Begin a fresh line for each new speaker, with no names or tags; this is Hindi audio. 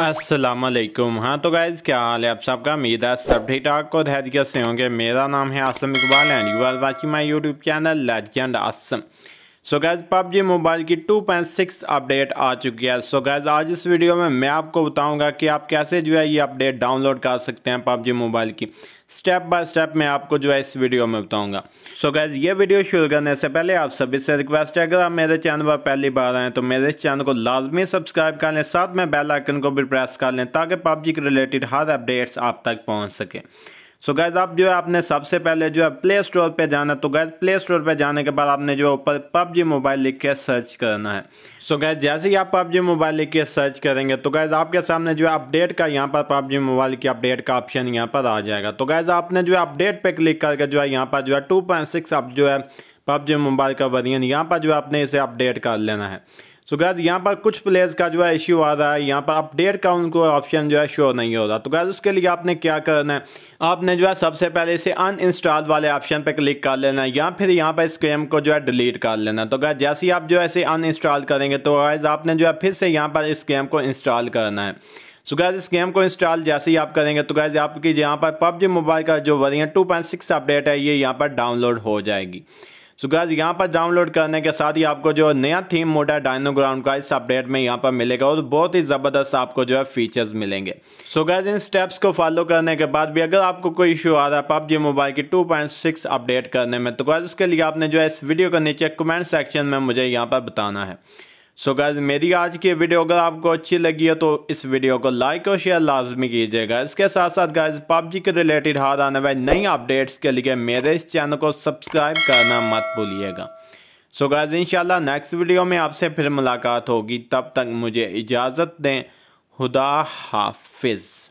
असलम हाँ तो गाइज़ क्या हाल है आप सबका उम्मीद है सब ठीक ठाक को धैर्य से होंगे मेरा नाम है Aasam Iqbal and you are watching my YouTube channel legend Aasam so guys PUBG mobile की 2.6 अपडेट आ चुकी है सो गैज आज इस वीडियो में मैं आपको बताऊंगा कि आप कैसे जो है ये अपडेट डाउनलोड कर सकते हैं पबजी मोबाइल की स्टेप बाय स्टेप मैं आपको जो है इस वीडियो में बताऊंगा सो so गैज ये वीडियो शुरू करने से पहले आप सभी से रिक्वेस्ट है अगर आप मेरे चैनल पर पहली बार आएँ तो मेरे चैनल को लाजमी सब्सक्राइब कर लें साथ में बेल आइकन को भी प्रेस कर लें ताकि पबजी के रिलेटेड हर अपडेट्स आप तक पहुँच सकें सो गैज आप जो है आपने सबसे पहले जो है प्ले स्टोर पर जाना तो गैज प्ले स्टोर पर जाने के बाद आपने जो है ऊपर पबजी मोबाइल लिख के सर्च करना है सो गैज जैसे ही आप पबजी मोबाइल लिख के सर्च करेंगे तो गैज आपके सामने जो है अपडेट का यहाँ पर पबजी मोबाइल की अपडेट का ऑप्शन यहाँ पर आ जाएगा तो गैज आपने जो है अपडेट पर क्लिक करके जो है यहाँ पर जो है टू पॉइंट सिक्स आप जो है पबजी मोबाइल का वर्जन यहाँ पर जो है आपने इसे अपडेट कर लेना है सो गैज यहाँ पर कुछ प्लेयर्स का जो है इश्यू आ रहा है यहाँ पर अपडेट का उनको ऑप्शन जो है शो नहीं हो रहा तो गैज उसके लिए आपने क्या करना है आपने जो है सबसे पहले इसे अनइंस्टॉल वाले ऑप्शन पर क्लिक कर लेना है या फिर यहाँ पर इस गेम को जो है डिलीट कर लेना तो गैज जैसे ही आप जो है इसे अनइंस्टॉल करेंगे तो गैज आपने जो है फिर से यहाँ पर इस गेम को इंस्टॉल करना है सो गैज इस गेम को इंस्टॉल जैसे ही आप करेंगे तो गैज आपकी यहाँ पर पबजी मोबाइल का जो पॉइंट सिक्स अपडेट है ये यहाँ पर डाउनलोड हो जाएगी सो गाइज यहाँ पर डाउनलोड करने के साथ ही आपको जो नया थीम मोड है डायनोग्राउंड का इस अपडेट में यहाँ पर मिलेगा और बहुत ही ज़बरदस्त आपको जो है फीचर्स मिलेंगे सो गाइज इन स्टेप्स को फॉलो करने के बाद भी अगर आपको कोई इशू आ रहा है पबजी मोबाइल की 2.6 अपडेट करने में तो गाइज उसके लिए आपने जो है इस वीडियो के नीचे कमेंट सेक्शन में मुझे यहाँ पर बताना है सो गैज मेरी आज की वीडियो अगर आपको अच्छी लगी है तो इस वीडियो को लाइक और शेयर लाजमी कीजिएगा इसके साथ साथ गैज पबजी के रिलेटेड हार आने वाले नई अपडेट्स के लिए मेरे इस चैनल को सब्सक्राइब करना मत भूलिएगा सो गैज इंशाल्लाह नेक्स्ट वीडियो में आपसे फिर मुलाकात होगी तब तक मुझे इजाज़त दें खुदा हाफिज़